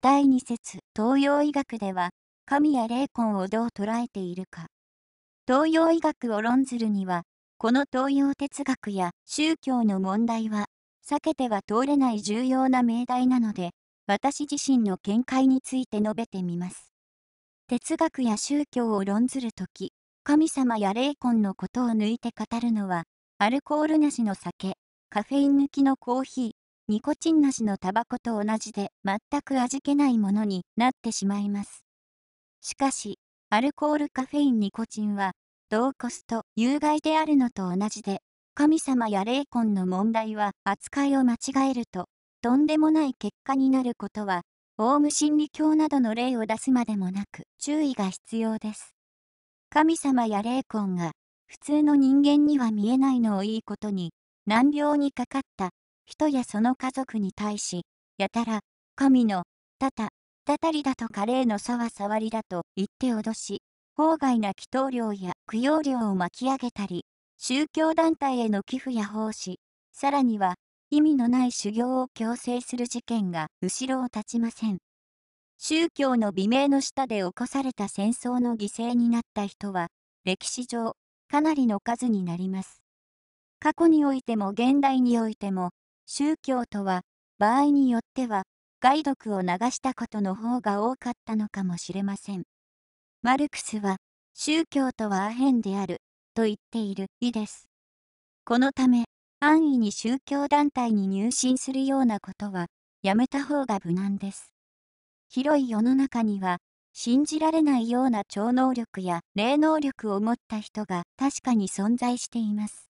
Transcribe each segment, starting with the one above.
第2節東洋医学では神や霊魂をどう捉えているか東洋医学を論ずるにはこの東洋哲学や宗教の問題は避けては通れない重要な命題なので私自身の見解について述べてみます哲学や宗教を論ずるとき神様や霊魂のことを抜いて語るのはアルコールなしの酒カフェイン抜きのコーヒーニコチンなしのタバコと同じで全く味気ないものになってしまいます。しかし、アルコールカフェインニコチンは、同コスト有害であるのと同じで、神様や霊魂の問題は扱いを間違えると、とんでもない結果になることは、オウム真理教などの例を出すまでもなく注意が必要です。神様や霊魂が普通の人間には見えないのをいいことに難病にかかった人やその家族に対し、やたら、神の、たた、たたりだとカレーのさわさわりだと言って脅し、法外な祈祷料や供養料を巻き上げたり、宗教団体への寄付や奉仕、さらには、意味のない修行を強制する事件が後ろを立ちません。宗教の美名の下で起こされた戦争の犠牲になった人は、歴史上、かなりの数になります。過去においても現代においても、宗教とは、場合によっては、害毒を流したことの方が多かったのかもしれません。マルクスは、宗教とはアヘンである、と言っている、意です。このため、安易に宗教団体に入信するようなことは、やめた方が無難です。広い世の中には、信じられないような超能力や霊能力を持った人が確かに存在しています。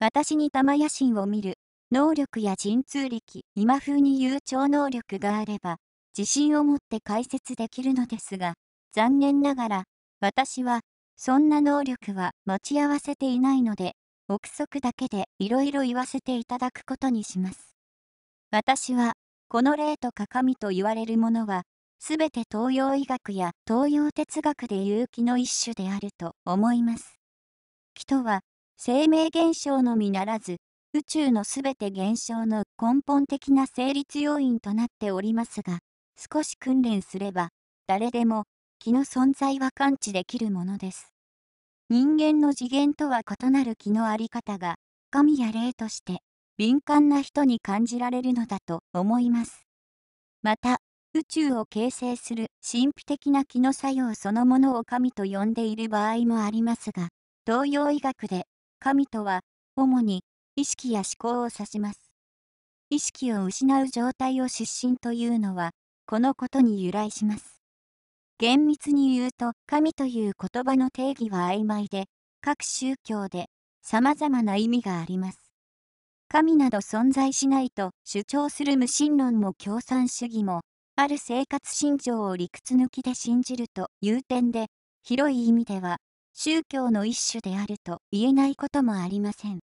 私に玉野心を見る能力や神通力、今風に言う超能力があれば、自信を持って解説できるのですが、残念ながら、私は、そんな能力は持ち合わせていないので、憶測だけでいろいろ言わせていただくことにします。私は、この霊とか神と言われるものは、すべて東洋医学や東洋哲学で有機の一種であると思います。人は、生命現象のみならず、宇宙のすべて現象の根本的な成立要因となっておりますが、少し訓練すれば、誰でも気の存在は感知できるものです。人間の次元とは異なる気のあり方が、神や霊として、敏感な人に感じられるのだと思います。また、宇宙を形成する神秘的な気の作用そのものを神と呼んでいる場合もありますが、東洋医学で、神とは、主に意識や思考を指します。意識を失う状態を失神というのは、このことに由来します。厳密に言うと、神という言葉の定義は曖昧で、各宗教で様々な意味があります。神など存在しないと主張する無神論も共産主義も、ある生活信条を理屈抜きで信じるという点で、広い意味では、宗教の一種であると言えないこともありません。